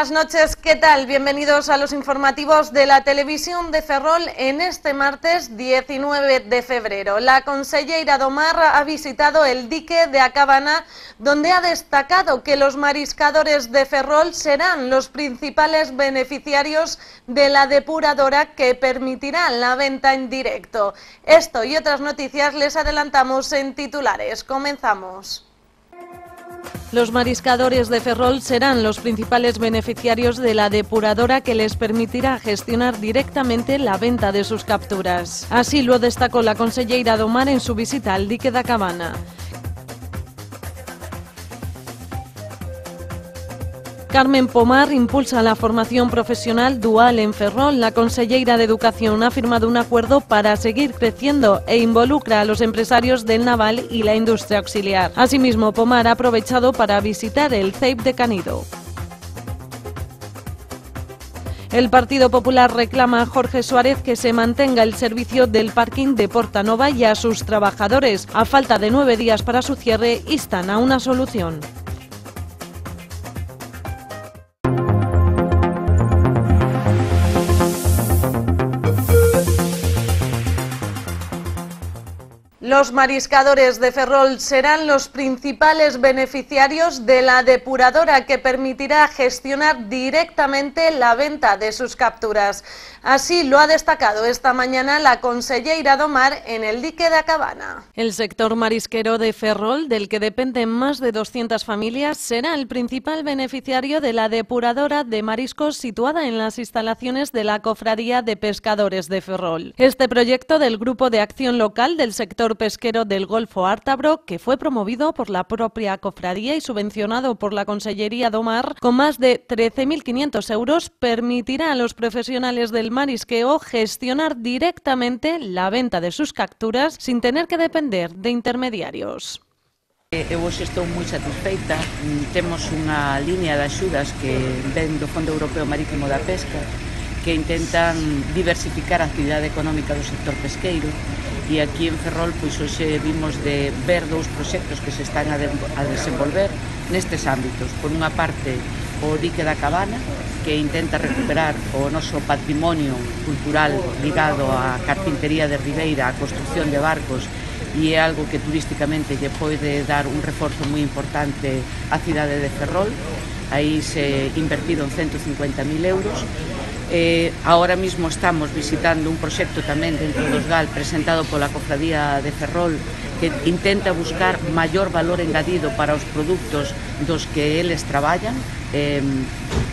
buenas noches, ¿qué tal? Bienvenidos a los informativos de la televisión de Ferrol en este martes 19 de febrero. La consellera Domar ha visitado el dique de Acabana, donde ha destacado que los mariscadores de Ferrol serán los principales beneficiarios de la depuradora que permitirá la venta en directo. Esto y otras noticias les adelantamos en titulares. Comenzamos. Los mariscadores de Ferrol serán los principales beneficiarios de la depuradora que les permitirá gestionar directamente la venta de sus capturas. Así lo destacó la consellera Domar en su visita al dique da Cabana. Carmen Pomar impulsa la formación profesional dual en Ferrol. La consellera de Educación ha firmado un acuerdo para seguir creciendo e involucra a los empresarios del naval y la industria auxiliar. Asimismo, Pomar ha aprovechado para visitar el CEIP de Canido. El Partido Popular reclama a Jorge Suárez que se mantenga el servicio del parking de Portanova y a sus trabajadores. A falta de nueve días para su cierre, instan a una solución. Los mariscadores de Ferrol serán los principales beneficiarios de la depuradora que permitirá gestionar directamente la venta de sus capturas. Así lo ha destacado esta mañana la consellera Domar en el dique de Acabana. El sector marisquero de Ferrol, del que dependen más de 200 familias, será el principal beneficiario de la depuradora de mariscos situada en las instalaciones de la Cofradía de Pescadores de Ferrol. Este proyecto del Grupo de Acción Local del Sector Pesquero del Golfo Ártabro, que fue promovido por la propia cofradía y subvencionado por la Consellería Domar, con más de 13.500 euros, permitirá a los profesionales del marisqueo gestionar directamente la venta de sus capturas sin tener que depender de intermediarios. Eh, eu hoxe estou moi satisfeita, mm, temos unha línea de axudas que ven do Fondo Europeo Marítimo da Pesca que intentan diversificar a actividade económica do sector pesqueiro e aquí en Ferrol pois hoxe vimos de ver dous proxectos que se están a, de, a desenvolver nestes ámbitos. Por unha parte, o dique da cabana que intenta recuperar o noso patrimonio cultural ligado á carpintería de Ribeira, a construcción de barcos e é algo que turísticamente lle pode dar un reforzo moi importante á cidade de Ferrol. Aí se invertiron 150.000 euros Eh, ahora mismo estamos visitando un proxecto tamén dentro dos GAL presentado pola Cofradía de Ferrol que intenta buscar maior valor engadido para os produtos dos que eles traballan, eh,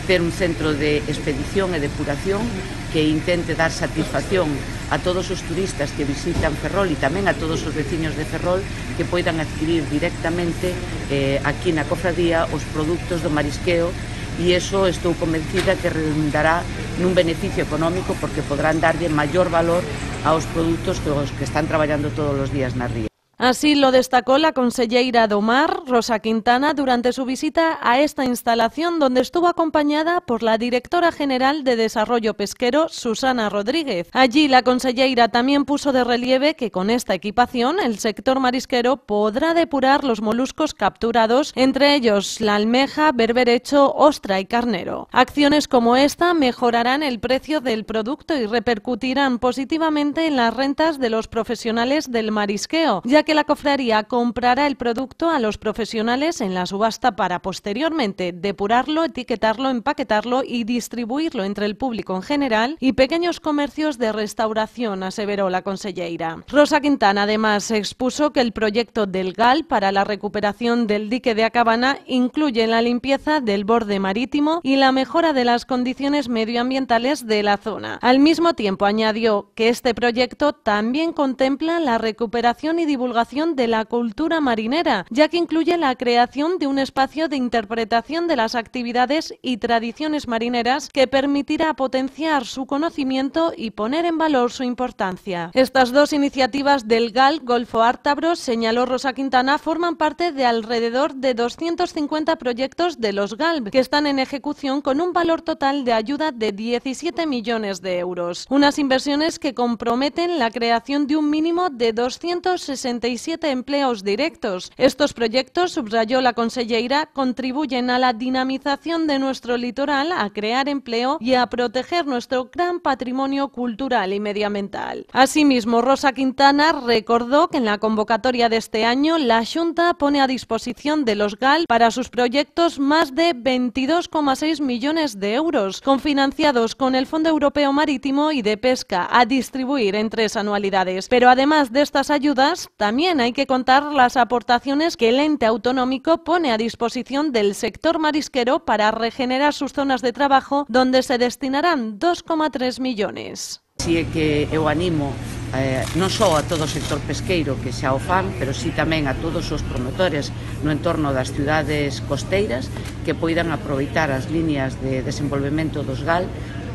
ter un centro de expedición e depuración que intente dar satisfacción a todos os turistas que visitan Ferrol e tamén a todos os veciños de Ferrol que poidan adquirir directamente eh, aquí na cofradía os produtos do marisqueo e eso estou convencida que redundará nun beneficio económico porque podrán darlle maior valor aos produtos que, os que están traballando todos os días na ría. Así lo destacó la consellera Domar Rosa Quintana, durante su visita a esta instalación donde estuvo acompañada por la directora general de Desarrollo Pesquero, Susana Rodríguez. Allí la consellera también puso de relieve que con esta equipación el sector marisquero podrá depurar los moluscos capturados, entre ellos la almeja, berberecho, ostra y carnero. Acciones como esta mejorarán el precio del producto y repercutirán positivamente en las rentas de los profesionales del marisqueo, ya que la cofradía comprará el producto a los profesionales en la subasta para posteriormente depurarlo, etiquetarlo, empaquetarlo y distribuirlo entre el público en general y pequeños comercios de restauración, aseveró la consellera Rosa Quintana además expuso que el proyecto del GAL para la recuperación del dique de Acabana incluye la limpieza del borde marítimo y la mejora de las condiciones medioambientales de la zona. Al mismo tiempo añadió que este proyecto también contempla la recuperación y divulgación de la cultura marinera, ya que incluye la creación de un espacio de interpretación de las actividades y tradiciones marineras que permitirá potenciar su conocimiento y poner en valor su importancia. Estas dos iniciativas del GAL Golfo Ártabro, señaló Rosa Quintana, forman parte de alrededor de 250 proyectos de los GALB que están en ejecución con un valor total de ayuda de 17 millones de euros. Unas inversiones que comprometen la creación de un mínimo de 260 siete empleos directos. Estos proyectos, subrayó la consellera... contribuyen a la dinamización de nuestro litoral, a crear empleo y a proteger nuestro gran patrimonio cultural y medioambiental. Asimismo, Rosa Quintana recordó que en la convocatoria de este año la Junta pone a disposición de los GAL para sus proyectos más de 22,6 millones de euros, confinanciados con el Fondo Europeo Marítimo y de Pesca, a distribuir en tres anualidades. Pero además de estas ayudas, también También hay que contar las aportaciones que el ente autonómico pone a disposición del sector marisquero para regenerar sus zonas de trabajo, donde se destinarán 2,3 millones. Si é que eu animo eh, non só a todo o sector pesqueiro que xa o fan, pero si tamén a todos os promotores no entorno das cidades costeiras que poidan aproveitar as líneas de desenvolvemento dos GAL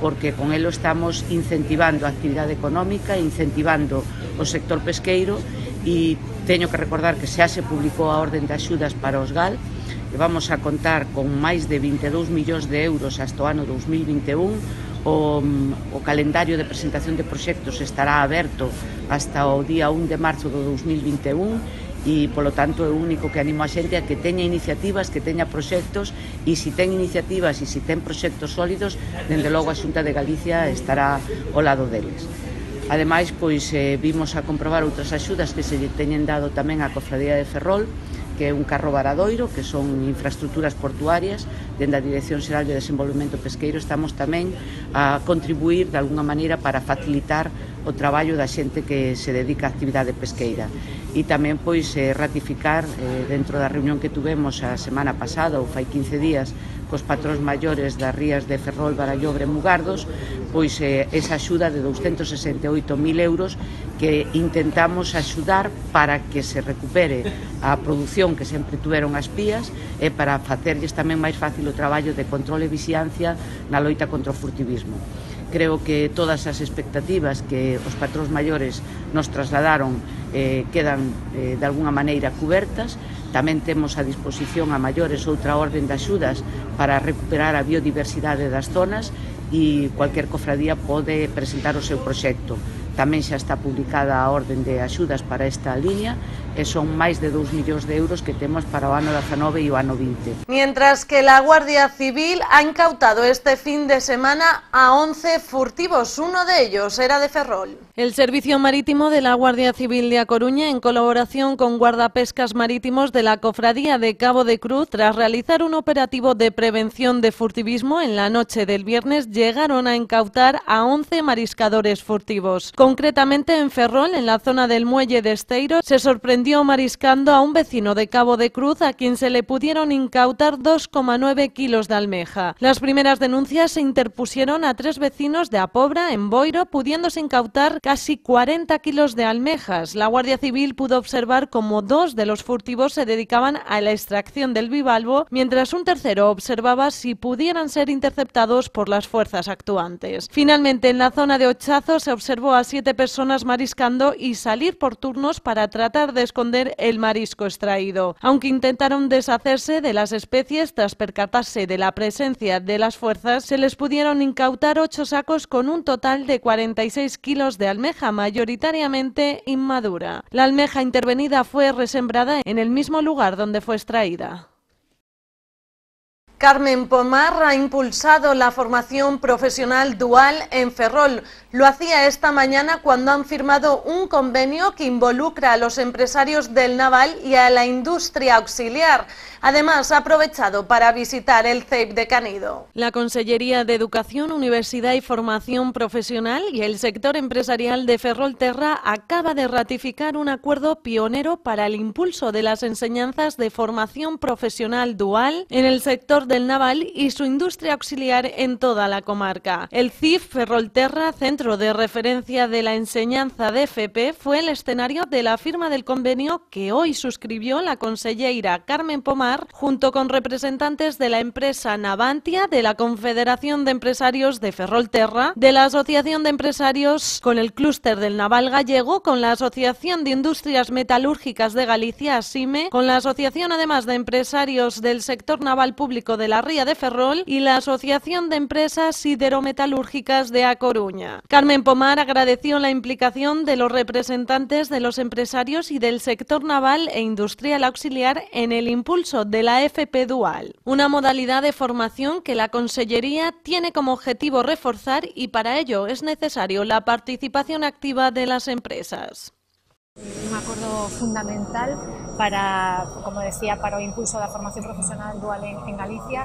porque con elo estamos incentivando a actividade económica, incentivando o sector pesqueiro e teño que recordar que xa se publicou a orden de axudas para os GAL e vamos a contar con máis de 22 millóns de euros hasta o ano 2021 o, mm, o calendario de presentación de proxectos estará aberto hasta o día 1 de marzo do 2021 e polo tanto é o único que animo a xente a que teña iniciativas, que teña proxectos e se ten iniciativas e se ten proxectos sólidos, dende logo a Xunta de Galicia estará ao lado deles. Ademais, pois eh, vimos a comprobar outras axudas que se lle teñen dado tamén á Cofradía de Ferrol, que é un carro varadoiro, que son infraestructuras portuarias, dende a Dirección Xeral de Desenvolvemento Pesqueiro estamos tamén a contribuir de alguna maneira para facilitar o traballo da xente que se dedica a actividade pesqueira e tamén pois eh, ratificar eh, dentro da reunión que tuvemos a semana pasada ou fai 15 días cos patróns maiores das rías de Ferrol, Barallobre e Mugardos, pois eh, esa axuda de 268.000 euros que intentamos axudar para que se recupere a produción que sempre tuveron as pías e para facerles tamén máis fácil o traballo de control e vixiancia na loita contra o furtivismo. Creo que todas as expectativas que os patróns maiores nos trasladaron eh, quedan eh, de alguna maneira cubertas. Tamén temos a disposición a maiores outra orden de axudas para recuperar a biodiversidade das zonas e cualquier cofradía pode presentar o seu proxecto. Tamén xa está publicada a orden de axudas para esta liña ...que eh, son más de 2 millones de euros que tenemos para o ano 2019 e o ano 20. Mientras que la Guardia Civil ha incautado este fin de semana a 11 furtivos, uno de ellos era de Ferrol. El Servicio Marítimo de la Guardia Civil de A Coruña, en colaboración con guardapescas marítimos de la Cofradía de Cabo de Cruz, tras realizar un operativo de prevención de furtivismo en la noche del viernes, llegaron a incautar a 11 mariscadores furtivos. Concretamente en Ferrol, en la zona del muelle de Esteiro, se sorprendió dio mariscando a un vecino de Cabo de Cruz a quien se le pudieron incautar 2,9 kilos de almeja. Las primeras denuncias se interpusieron a tres vecinos de Apobra, en Boiro, pudiéndose incautar casi 40 kilos de almejas. La Guardia Civil pudo observar como dos de los furtivos se dedicaban a la extracción del bivalvo, mientras un tercero observaba si pudieran ser interceptados por las fuerzas actuantes. Finalmente, en la zona de Ochazo se observó a siete personas mariscando y salir por turnos para tratar de esconder el marisco extraído. Aunque intentaron deshacerse de las especies tras percatarse de la presencia de las fuerzas, se les pudieron incautar ocho sacos con un total de 46 kilos de almeja, mayoritariamente inmadura. La almeja intervenida fue resembrada en el mismo lugar donde fue extraída. Carmen Pomar ha impulsado la formación profesional dual en Ferrol. Lo hacía esta mañana cuando han firmado un convenio que involucra a los empresarios del naval y a la industria auxiliar. Además, ha aprovechado para visitar el CEIP de Canido. La Consellería de Educación, Universidad y Formación Profesional y el sector empresarial de Ferrol Terra acaba de ratificar un acuerdo pionero para el impulso de las enseñanzas de formación profesional dual en el sector de del naval y su industria auxiliar en toda la comarca. El CIF Ferrolterra, centro de referencia de la enseñanza de FP, fue el escenario de la firma del convenio que hoy suscribió la consellera Carmen Pomar junto con representantes de la empresa Navantia, de la Confederación de Empresarios de Ferrolterra, de la Asociación de Empresarios con el Clúster del Naval Gallego, con la Asociación de Industrias Metalúrgicas de Galicia, Sime... con la Asociación además de Empresarios del Sector Naval Público de de la Ría de Ferrol y la Asociación de Empresas Siderometalúrgicas de A Coruña. Carmen Pomar agradeció la implicación de los representantes de los empresarios y del sector naval e industrial auxiliar en el impulso de la FP Dual, una modalidad de formación que la Consellería tiene como objetivo reforzar y para ello es necesario la participación activa de las empresas. Un acordo fundamental para, como decía, para o impulso da formación profesional dual en, en Galicia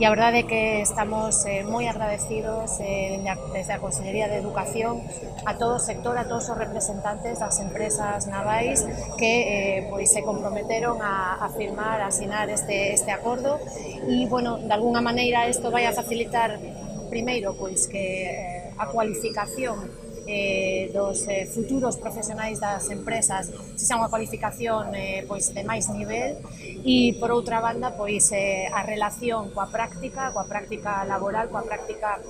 e a verdade é que estamos eh, moi agradecidos eh, desde a Consellería de Educación a todo o sector, a todos os representantes das empresas navais que eh, pois se comprometeron a, a firmar, a asinar este, este acordo e, bueno, de alguna maneira isto vai a facilitar primeiro pois que eh, a cualificación eh, dos eh, futuros profesionais das empresas se xa unha cualificación eh, pois de máis nivel e por outra banda pois eh, a relación coa práctica, coa práctica laboral, coa práctica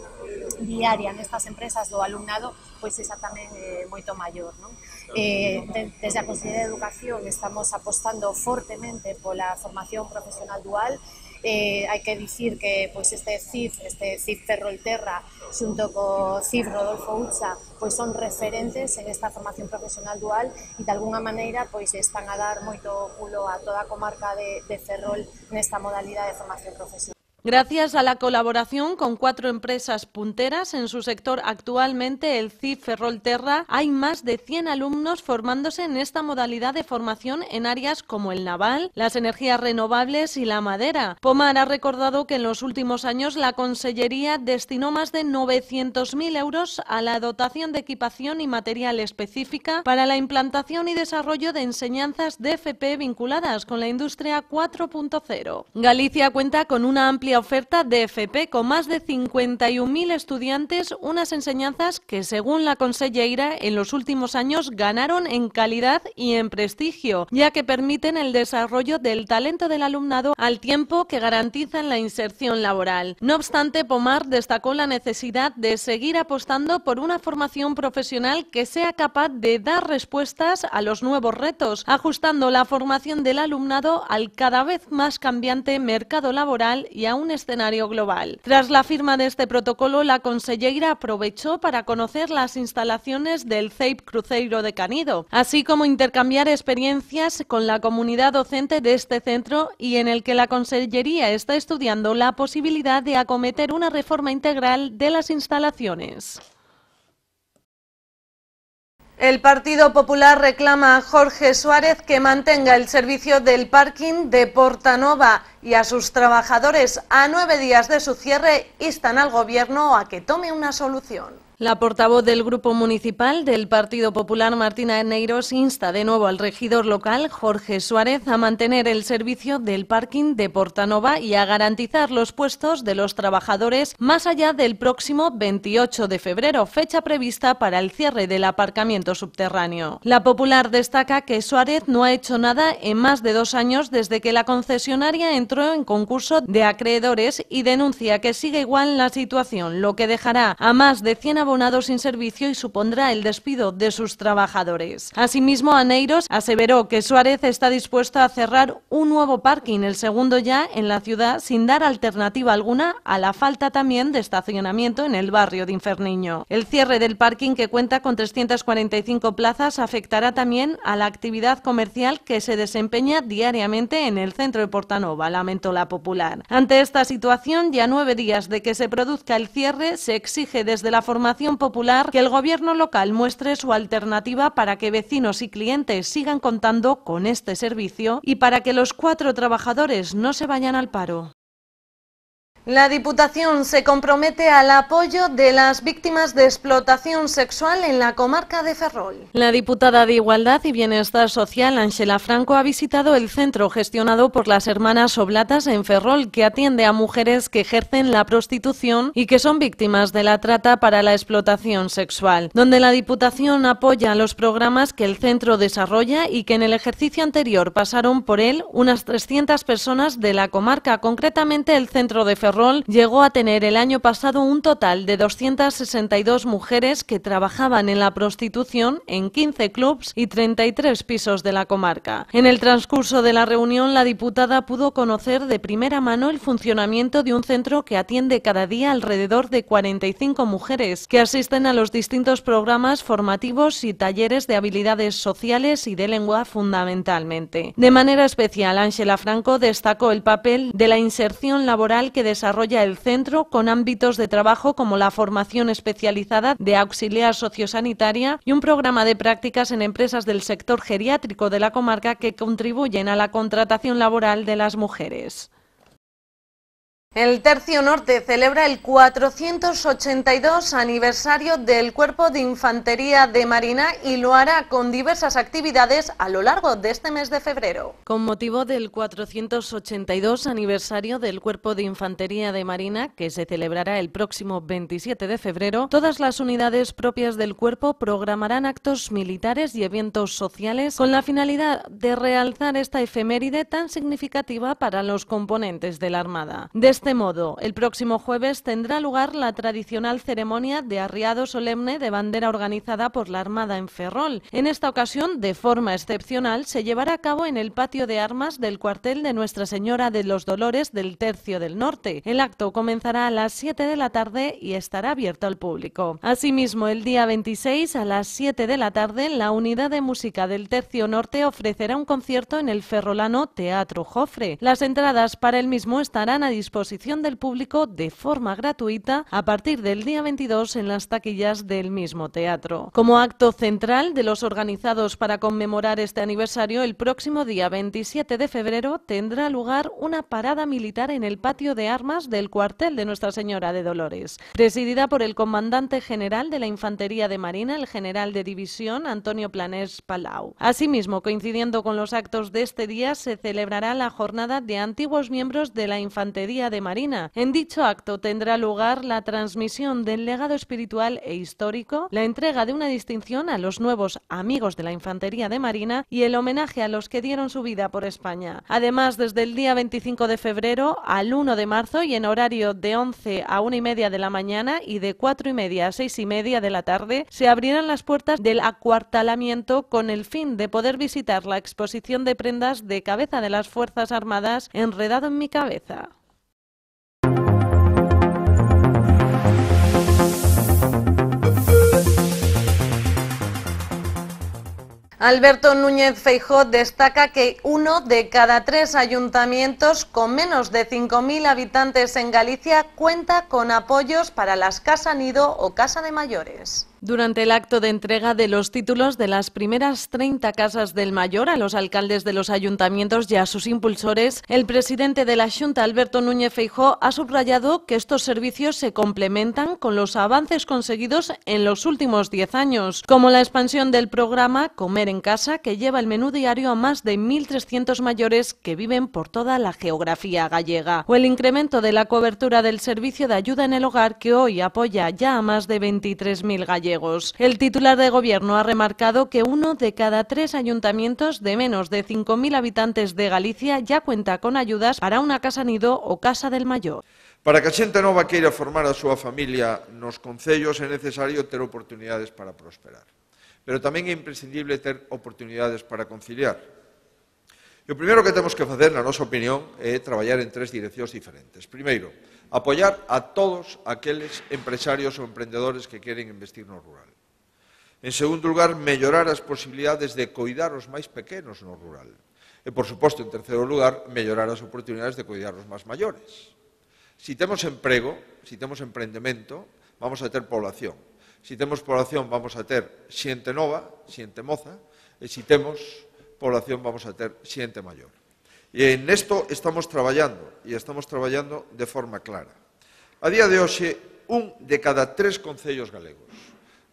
diaria nestas empresas do alumnado pois esa tamén eh, moito maior. Non? Eh, de, desde a Consellería de Educación estamos apostando fortemente pola formación profesional dual eh, hai que dicir que pois este CIF, este CIF Ferrolterra, xunto co CIF Rodolfo Ucha, pois son referentes en esta formación profesional dual e de alguna maneira pois están a dar moito pulo a toda a comarca de, de Ferrol nesta modalidade de formación profesional. Gracias a la colaboración con cuatro empresas punteras en su sector actualmente, el CIF Terra hay más de 100 alumnos formándose en esta modalidad de formación en áreas como el naval, las energías renovables y la madera. Pomar ha recordado que en los últimos años la Consellería destinó más de 900.000 euros a la dotación de equipación y material específica para la implantación y desarrollo de enseñanzas DFP vinculadas con la industria 4.0. Galicia cuenta con una amplia oferta de FP con más de 51.000 estudiantes, unas enseñanzas que, según la consellera en los últimos años ganaron en calidad y en prestigio, ya que permiten el desarrollo del talento del alumnado al tiempo que garantizan la inserción laboral. No obstante, Pomar destacó la necesidad de seguir apostando por una formación profesional que sea capaz de dar respuestas a los nuevos retos, ajustando la formación del alumnado al cada vez más cambiante mercado laboral y a un un escenario global. Tras la firma de este protocolo, la consellera aprovechó para conocer las instalaciones del CEIP Cruzeiro de Canido, así como intercambiar experiencias con la comunidad docente de este centro y en el que la consellería está estudiando la posibilidad de acometer una reforma integral de las instalaciones. El Partido Popular reclama a Jorge Suárez que mantenga el servicio del parking de Portanova y a sus trabajadores a nueve días de su cierre instan al Gobierno a que tome una solución. La portavoz del Grupo Municipal del Partido Popular, Martina Neiros, insta de nuevo al regidor local, Jorge Suárez, a mantener el servicio del parking de Portanova y a garantizar los puestos de los trabajadores más allá del próximo 28 de febrero, fecha prevista para el cierre del aparcamiento subterráneo. La Popular destaca que Suárez no ha hecho nada en más de dos años desde que la concesionaria entró en concurso de acreedores y denuncia que sigue igual la situación, lo que dejará a más de 100 abogados unado sin servicio y supondrá el despido de sus trabajadores. Asimismo, Aneiros aseveró que Suárez está dispuesto a cerrar un nuevo parking, el segundo ya en la ciudad, sin dar alternativa alguna a la falta también de estacionamiento en el barrio de Inferniño. El cierre del parking, que cuenta con 345 plazas, afectará también a la actividad comercial que se desempeña diariamente en el centro de Portanova, lamentó la popular. Ante esta situación, ya nueve días de que se produzca el cierre, se exige desde la formación Popular que el gobierno local muestre su alternativa para que vecinos y clientes sigan contando con este servicio y para que los cuatro trabajadores no se vayan al paro. La Diputación se compromete al apoyo de las víctimas de explotación sexual en la comarca de Ferrol. La diputada de Igualdad y Bienestar Social, Ángela Franco, ha visitado el centro gestionado por las hermanas Oblatas en Ferrol, que atiende a mujeres que ejercen la prostitución y que son víctimas de la trata para la explotación sexual, donde la Diputación apoya los programas que el centro desarrolla y que en el ejercicio anterior pasaron por él unas 300 personas de la comarca, concretamente el centro de Ferrol rol llegó a tener el año pasado un total de 262 mujeres que trabajaban en la prostitución en 15 clubs y 33 pisos de la comarca. En el transcurso de la reunión, la diputada pudo conocer de primera mano el funcionamiento de un centro que atiende cada día alrededor de 45 mujeres que asisten a los distintos programas formativos y talleres de habilidades sociales y de lengua fundamentalmente. De manera especial, Ángela Franco destacó el papel de la inserción laboral que desarrolla el centro con ámbitos de trabajo como la formación especializada de auxiliar sociosanitaria y un programa de prácticas en empresas del sector geriátrico de la comarca que contribuyen a la contratación laboral de las mujeres. El Tercio Norte celebra el 482 aniversario del Cuerpo de Infantería de Marina y lo hará con diversas actividades a lo largo de este mes de febrero. Con motivo del 482 aniversario del Cuerpo de Infantería de Marina, que se celebrará el próximo 27 de febrero, todas las unidades propias del cuerpo programarán actos militares y eventos sociales con la finalidad de realzar esta efeméride tan significativa para los componentes de la Armada este modo, el próximo jueves tendrá lugar la tradicional ceremonia de arriado solemne de bandera organizada por la Armada en Ferrol. En esta ocasión, de forma excepcional, se llevará a cabo en el patio de armas del cuartel de Nuestra Señora de los Dolores del Tercio del Norte. El acto comenzará a las 7 de la tarde y estará abierto al público. Asimismo, el día 26 a las 7 de la tarde, la unidad de música del Tercio Norte ofrecerá un concierto en el ferrolano Teatro Jofre. Las entradas para el mismo estarán a disposición del público de forma gratuita a partir del día 22 en las taquillas del mismo teatro. Como acto central de los organizados para conmemorar este aniversario, el próximo día 27 de febrero tendrá lugar una parada militar en el patio de armas del cuartel de Nuestra Señora de Dolores, presidida por el comandante general de la Infantería de Marina, el general de división Antonio Planés Palau. Asimismo, coincidiendo con los actos de este día, se celebrará la jornada de antiguos miembros de la Infantería de Marina. En dicho acto tendrá lugar la transmisión del legado espiritual e histórico, la entrega de una distinción a los nuevos amigos de la Infantería de Marina y el homenaje a los que dieron su vida por España. Además, desde el día 25 de febrero al 1 de marzo y en horario de 11 a 1 y media de la mañana y de 4 y media a 6 y media de la tarde, se abrirán las puertas del acuartalamiento con el fin de poder visitar la exposición de prendas de cabeza de las Fuerzas Armadas enredado en mi cabeza. Alberto Núñez Feijó destaca que uno de cada tres ayuntamientos con menos de 5.000 habitantes en Galicia cuenta con apoyos para las casa nido o casa de mayores. Durante el acto de entrega de los títulos de las primeras 30 casas del mayor a los alcaldes de los ayuntamientos y a sus impulsores, el presidente de la Junta, Alberto Núñez Feijó, ha subrayado que estos servicios se complementan con los avances conseguidos en los últimos 10 años, como la expansión del programa Comer en Casa, que lleva el menú diario a más de 1.300 mayores que viven por toda la geografía gallega, o el incremento de la cobertura del servicio de ayuda en el hogar, que hoy apoya ya a más de 23.000 gallegos. gallegos. El titular de gobierno ha remarcado que uno de cada tres ayuntamientos de menos de 5.000 habitantes de Galicia ya cuenta con ayudas para una casa nido o casa del mayor. Para que a xente nova queira formar a súa familia nos concellos é necesario ter oportunidades para prosperar. Pero tamén é imprescindible ter oportunidades para conciliar. E o primeiro que temos que facer, na nosa opinión, é traballar en tres direccións diferentes. Primeiro, apoyar a todos aqueles empresarios ou emprendedores que queren investir no rural. En segundo lugar, mellorar as posibilidades de coidar os máis pequenos no rural. E, por suposto, en terceiro lugar, mellorar as oportunidades de coidar os máis maiores. Si temos emprego, si temos emprendemento, vamos a ter población. Si temos población, vamos a ter xente nova, xente moza, e si temos población, vamos a ter xente maior. E esto estamos traballando, e estamos traballando de forma clara. A día de hoxe, un de cada tres concellos galegos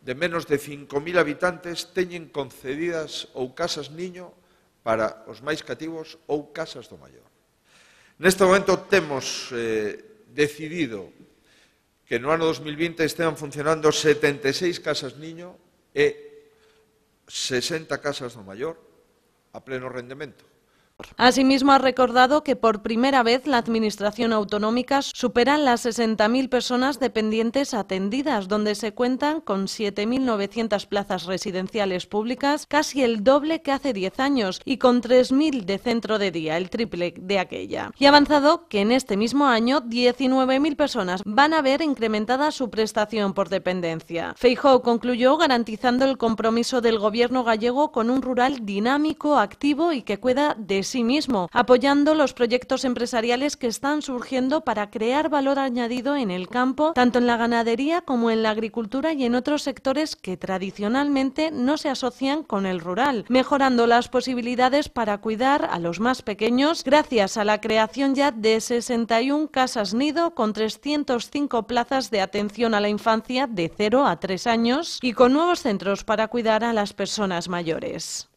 de menos de 5.000 habitantes teñen concedidas ou casas niño para os máis cativos ou casas do maior. Neste momento temos eh, decidido que no ano 2020 estean funcionando 76 casas niño e 60 casas do maior a pleno rendemento. Asimismo, ha recordado que por primera vez la Administración autonómica supera las 60.000 personas dependientes atendidas, donde se cuentan con 7.900 plazas residenciales públicas, casi el doble que hace 10 años, y con 3.000 de centro de día, el triple de aquella. Y ha avanzado que en este mismo año 19.000 personas van a ver incrementada su prestación por dependencia. feijó concluyó garantizando el compromiso del gobierno gallego con un rural dinámico, activo y que pueda de sí mismo, apoyando los proyectos empresariales que están surgiendo para crear valor añadido en el campo, tanto en la ganadería como en la agricultura y en otros sectores que tradicionalmente no se asocian con el rural, mejorando las posibilidades para cuidar a los más pequeños gracias a la creación ya de 61 casas nido con 305 plazas de atención a la infancia de 0 a 3 años y con nuevos centros para cuidar a las personas mayores.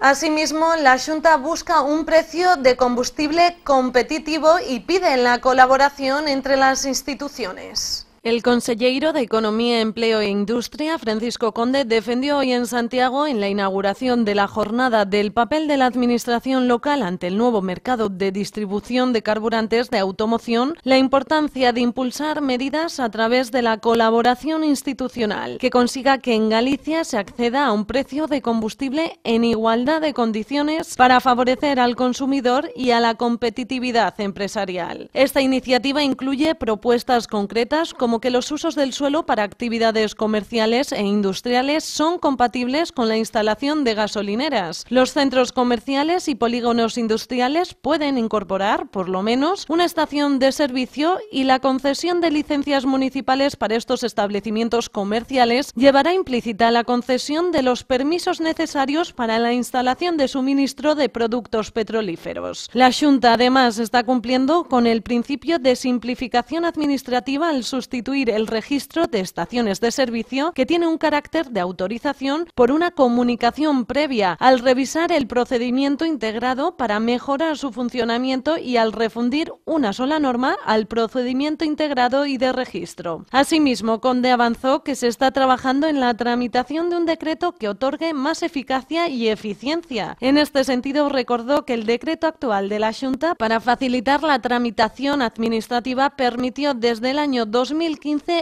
Asimismo, la Junta busca un precio de combustible competitivo y pide la colaboración entre las instituciones. El consejero de Economía, Empleo e Industria, Francisco Conde, defendió hoy en Santiago, en la inauguración de la jornada del papel de la Administración local ante el nuevo mercado de distribución de carburantes de automoción, la importancia de impulsar medidas a través de la colaboración institucional, que consiga que en Galicia se acceda a un precio de combustible en igualdad de condiciones para favorecer al consumidor y a la competitividad empresarial. Esta iniciativa incluye propuestas concretas como como que los usos del suelo para actividades comerciales e industriales son compatibles con la instalación de gasolineras. Los centros comerciales y polígonos industriales pueden incorporar, por lo menos, una estación de servicio y la concesión de licencias municipales para estos establecimientos comerciales llevará implícita la concesión de los permisos necesarios para la instalación de suministro de productos petrolíferos. La Junta, además, está cumpliendo con el principio de simplificación administrativa al sustituir el registro de estaciones de servicio que tiene un carácter de autorización por una comunicación previa al revisar el procedimiento integrado para mejorar su funcionamiento y al refundir una sola norma al procedimiento integrado y de registro. Asimismo, Conde avanzó que se está trabajando en la tramitación de un decreto que otorgue más eficacia y eficiencia. En este sentido, recordó que el decreto actual de la Junta para facilitar la tramitación administrativa permitió desde el año 2000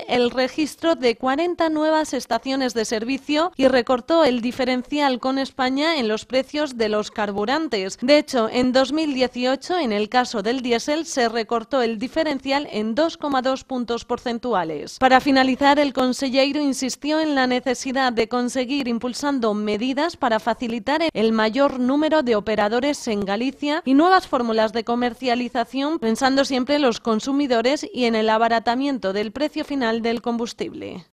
el registro de 40 nuevas estaciones de servicio y recortó el diferencial con España en los precios de los carburantes. De hecho, en 2018, en el caso del diésel, se recortó el diferencial en 2,2 puntos porcentuales. Para finalizar, el consejero insistió en la necesidad de conseguir impulsando medidas para facilitar el mayor número de operadores en Galicia y nuevas fórmulas de comercialización, pensando siempre en los consumidores y en el abaratamiento del precio precio final del combustible.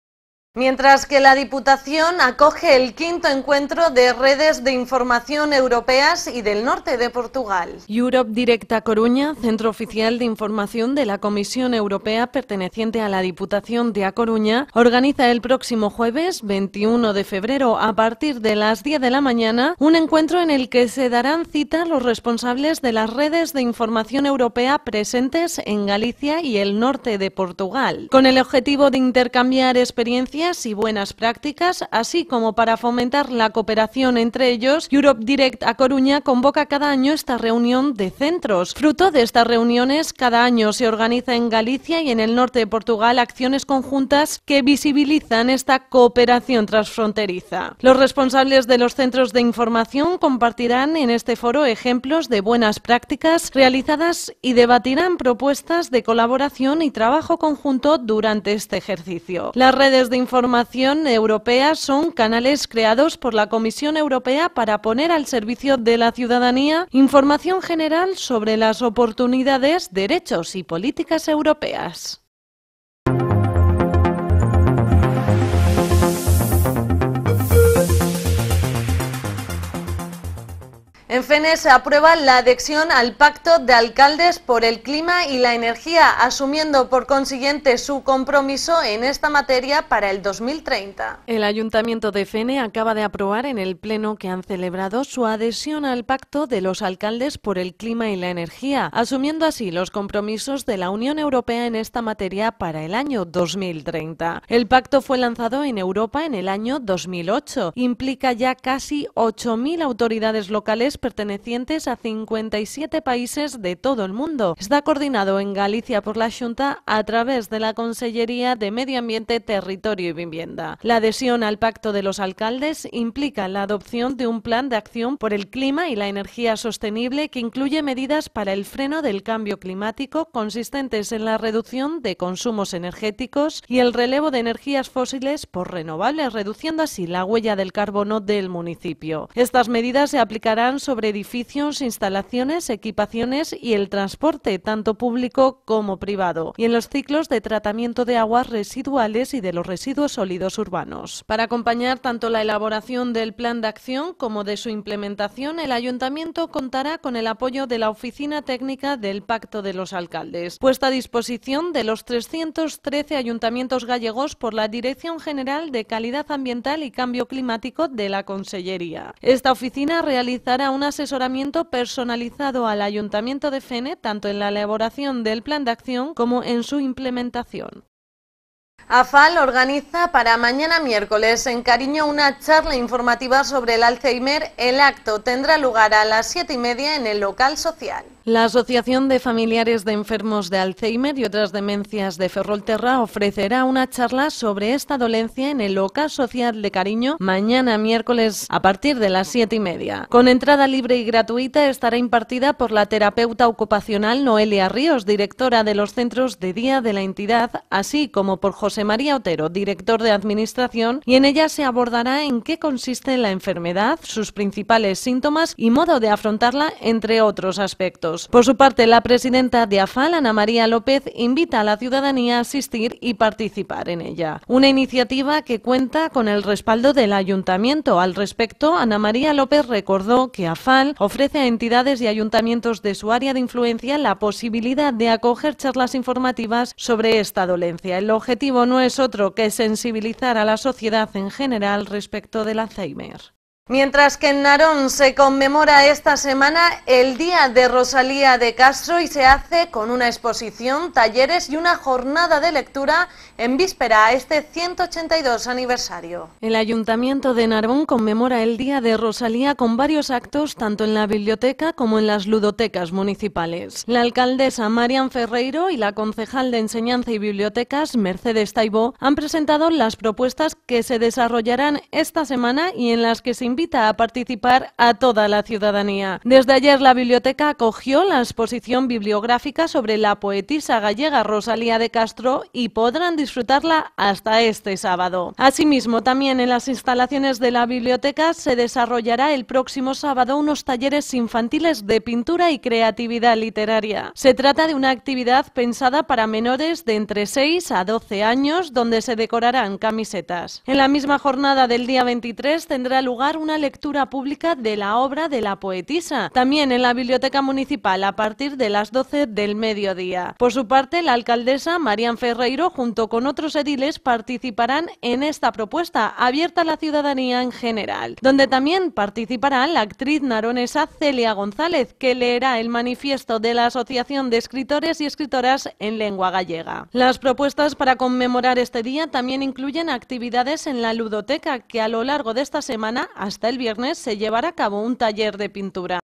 Mientras que la Diputación acoge el quinto encuentro de redes de información europeas y del norte de Portugal. Europe Directa Coruña, centro oficial de información de la Comisión Europea perteneciente a la Diputación de A Coruña, organiza el próximo jueves 21 de febrero a partir de las 10 de la mañana un encuentro en el que se darán cita los responsables de las redes de información europea presentes en Galicia y el norte de Portugal, con el objetivo de intercambiar experiencias y buenas prácticas, así como para fomentar la cooperación entre ellos, Europe Direct a Coruña convoca cada año esta reunión de centros. Fruto de estas reuniones, cada año se organiza en Galicia y en el norte de Portugal acciones conjuntas que visibilizan esta cooperación transfronteriza. Los responsables de los centros de información compartirán en este foro ejemplos de buenas prácticas realizadas y debatirán propuestas de colaboración y trabajo conjunto durante este ejercicio. Las redes de información información europea son canales creados por la Comisión Europea para poner al servicio de la ciudadanía información general sobre las oportunidades, derechos y políticas europeas. En FENE se aprueba la adhesión al Pacto de Alcaldes por el Clima y la Energía, asumiendo por consiguiente su compromiso en esta materia para el 2030. El Ayuntamiento de FENE acaba de aprobar en el Pleno que han celebrado su adhesión al Pacto de los Alcaldes por el Clima y la Energía, asumiendo así los compromisos de la Unión Europea en esta materia para el año 2030. El pacto fue lanzado en Europa en el año 2008. Implica ya casi 8.000 autoridades locales pertenecientes a 57 países de todo el mundo. Está coordinado en Galicia por la Junta a través de la Consellería de Medio Ambiente, Territorio y Vivienda. La adhesión al Pacto de los Alcaldes implica la adopción de un plan de acción por el clima y la energía sostenible que incluye medidas para el freno del cambio climático consistentes en la reducción de consumos energéticos y el relevo de energías fósiles por renovables, reduciendo así la huella del carbono del municipio. Estas medidas se aplicarán sobre edificios, instalaciones, equipaciones y el transporte, tanto público como privado, y en los ciclos de tratamiento de aguas residuales y de los residuos sólidos urbanos. Para acompañar tanto la elaboración del plan de acción como de su implementación, el Ayuntamiento contará con el apoyo de la Oficina Técnica del Pacto de los Alcaldes, puesta a disposición de los 313 ayuntamientos gallegos por la Dirección General de Calidad Ambiental y Cambio Climático de la Consellería. Esta oficina realizará un asesoramiento personalizado al Ayuntamiento de Fene, tanto en la elaboración del plan de acción como en su implementación. AFAL organiza para mañana miércoles en Cariño una charla informativa sobre el Alzheimer. El acto tendrá lugar a las siete y media en el local social. La Asociación de Familiares de Enfermos de Alzheimer y otras demencias de Ferrolterra ofrecerá una charla sobre esta dolencia en el local social de Cariño mañana miércoles a partir de las siete y media. Con entrada libre y gratuita estará impartida por la terapeuta ocupacional Noelia Ríos, directora de los centros de día de la entidad, así como por José María Otero, director de Administración, y en ella se abordará en qué consiste la enfermedad, sus principales síntomas y modo de afrontarla, entre otros aspectos. Por su parte, la presidenta de AFAL, Ana María López, invita a la ciudadanía a asistir y participar en ella. Una iniciativa que cuenta con el respaldo del ayuntamiento. Al respecto, Ana María López recordó que AFAL ofrece a entidades y ayuntamientos de su área de influencia la posibilidad de acoger charlas informativas sobre esta dolencia. El objetivo no es otro que sensibilizar a la sociedad en general respecto del Alzheimer. Mientras que en Narón se conmemora esta semana el Día de Rosalía de Castro y se hace con una exposición, talleres y una jornada de lectura en víspera a este 182 aniversario. El Ayuntamiento de Narón conmemora el Día de Rosalía con varios actos tanto en la biblioteca como en las ludotecas municipales. La alcaldesa Marian Ferreiro y la concejal de Enseñanza y Bibliotecas Mercedes Taibó han presentado las propuestas que se desarrollarán esta semana y en las que se invita a participar a toda la ciudadanía. Desde ayer la biblioteca acogió la exposición bibliográfica sobre la poetisa gallega Rosalía de Castro y podrán disfrutarla hasta este sábado. Asimismo, también en las instalaciones de la biblioteca se desarrollará el próximo sábado unos talleres infantiles de pintura y creatividad literaria. Se trata de una actividad pensada para menores de entre 6 a 12 años donde se decorarán camisetas. En la misma jornada del día 23 tendrá lugar una lectura pública de la obra de la poetisa, también en la Biblioteca Municipal a partir de las 12 del mediodía. Por su parte, la alcaldesa Marian Ferreiro, junto con otros ediles, participarán en esta propuesta abierta a la ciudadanía en general, donde también participará la actriz naronesa Celia González, que leerá el manifiesto de la Asociación de Escritores y Escritoras en Lengua Gallega. Las propuestas para conmemorar este día también incluyen actividades en la ludoteca, que a lo largo de esta semana, sido hasta el viernes se llevará a cabo un taller de pintura.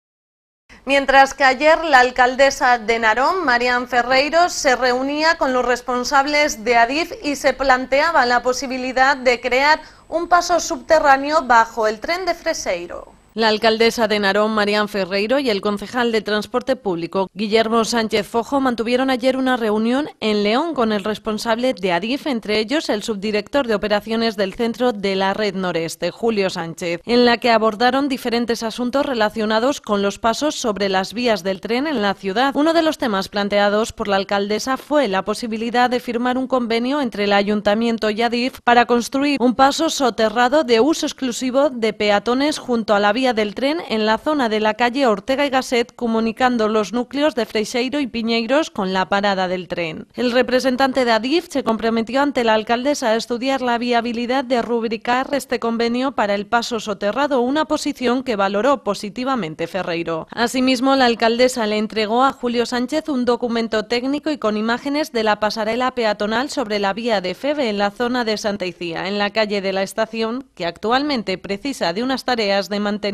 Mientras que ayer la alcaldesa de Narón, Marian Ferreiro, se reunía con los responsables de Adif y se planteaba la posibilidad de crear un paso subterráneo bajo el tren de Freseiro. La alcaldesa de Narón, Marian Ferreiro, y el concejal de Transporte Público, Guillermo Sánchez Fojo, mantuvieron ayer una reunión en León con el responsable de ADIF, entre ellos el subdirector de operaciones del centro de la red noreste, Julio Sánchez, en la que abordaron diferentes asuntos relacionados con los pasos sobre las vías del tren en la ciudad. Uno de los temas planteados por la alcaldesa fue la posibilidad de firmar un convenio entre el ayuntamiento y ADIF para construir un paso soterrado de uso exclusivo de peatones junto a la vía del tren en la zona de la calle Ortega y Gasset, comunicando los núcleos de Freixeiro y Piñeiros con la parada del tren. El representante de Adif se comprometió ante la alcaldesa a estudiar la viabilidad de rubricar este convenio para el paso soterrado, una posición que valoró positivamente Ferreiro. Asimismo, la alcaldesa le entregó a Julio Sánchez un documento técnico y con imágenes de la pasarela peatonal sobre la vía de Febe en la zona de Santa Icía, en la calle de la estación, que actualmente precisa de unas tareas de mantenimiento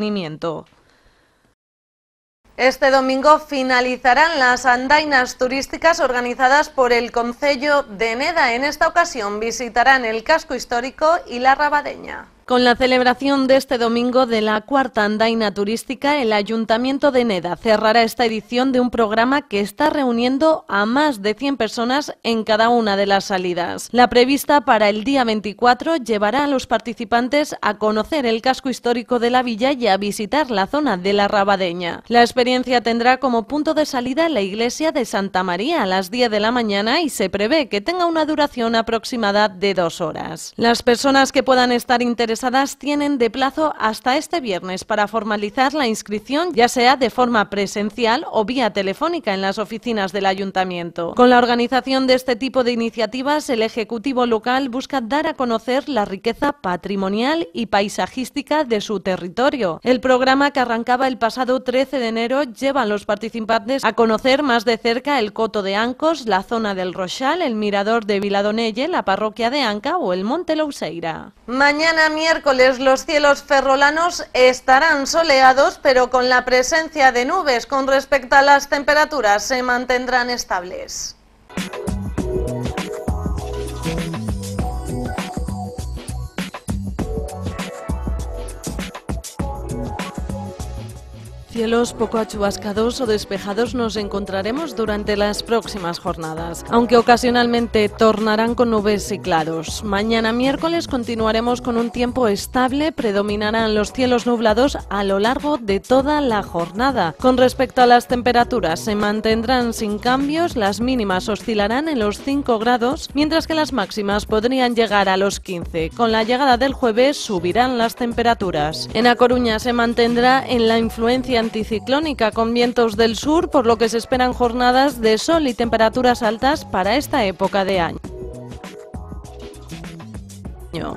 este domingo finalizarán las andainas turísticas organizadas por el Concello de Neda. En esta ocasión visitarán el casco histórico y la Rabadeña. Con la celebración de este domingo de la cuarta andaina turística, el Ayuntamiento de Neda cerrará esta edición de un programa que está reuniendo a más de 100 personas en cada una de las salidas. La prevista para el día 24 llevará a los participantes a conocer el casco histórico de la villa y a visitar la zona de la Rabadeña. La experiencia tendrá como punto de salida la iglesia de Santa María a las 10 de la mañana y se prevé que tenga una duración aproximada de dos horas. Las personas que puedan estar interesadas tienen de plazo hasta este viernes para formalizar la inscripción, ya sea de forma presencial o vía telefónica en las oficinas del ayuntamiento. Con la organización de este tipo de iniciativas, el Ejecutivo local busca dar a conocer la riqueza patrimonial y paisajística de su territorio. El programa que arrancaba el pasado 13 de enero lleva a los participantes a conocer más de cerca el Coto de Ancos, la zona del Rochal, el Mirador de Viladonelle, la parroquia de Anca o el Monte Louseira. Mañana miércoles los cielos ferrolanos estarán soleados, pero con la presencia de nubes con respecto a las temperaturas se mantendrán estables. cielos poco achubascados o despejados nos encontraremos durante las próximas jornadas, aunque ocasionalmente tornarán con nubes y claros. Mañana miércoles continuaremos con un tiempo estable, predominarán los cielos nublados a lo largo de toda la jornada. Con respecto a las temperaturas, se mantendrán sin cambios, las mínimas oscilarán en los 5 grados, mientras que las máximas podrían llegar a los 15. Con la llegada del jueves subirán las temperaturas. En A Coruña se mantendrá en la influencia anticiclónica con vientos del sur, por lo que se esperan jornadas de sol y temperaturas altas para esta época de año.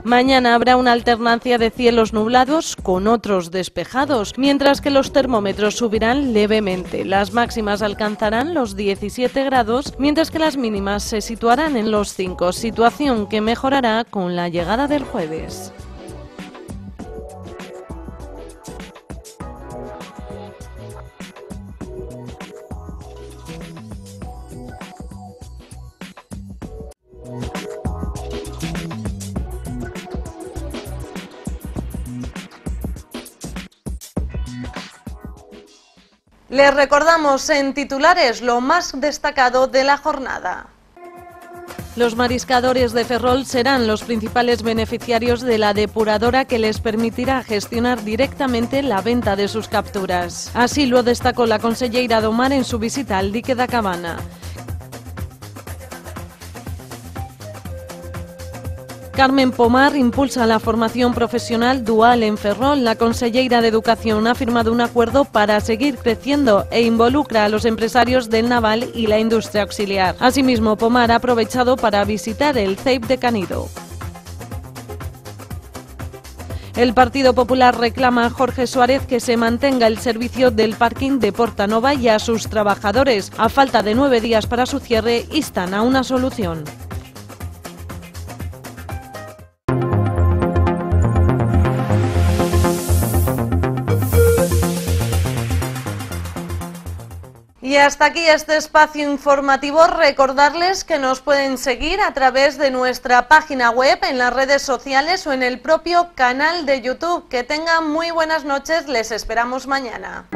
Mañana habrá una alternancia de cielos nublados con otros despejados, mientras que los termómetros subirán levemente. Las máximas alcanzarán los 17 grados, mientras que las mínimas se situarán en los 5, situación que mejorará con la llegada del jueves. Les recordamos en titulares lo más destacado de la jornada. Los mariscadores de Ferrol serán los principales beneficiarios de la depuradora que les permitirá gestionar directamente la venta de sus capturas. Así lo destacó la consellera Domar en su visita al dique da Cabana. Carmen Pomar impulsa la formación profesional dual en Ferrol. La consellera de Educación ha firmado un acuerdo para seguir creciendo e involucra a los empresarios del naval y la industria auxiliar. Asimismo, Pomar ha aprovechado para visitar el CEIP de Canido. El Partido Popular reclama a Jorge Suárez que se mantenga el servicio del parking de Portanova y a sus trabajadores. A falta de nueve días para su cierre, instan a una solución. Y hasta aquí este espacio informativo. Recordarles que nos pueden seguir a través de nuestra página web, en las redes sociales o en el propio canal de YouTube. Que tengan muy buenas noches. Les esperamos mañana.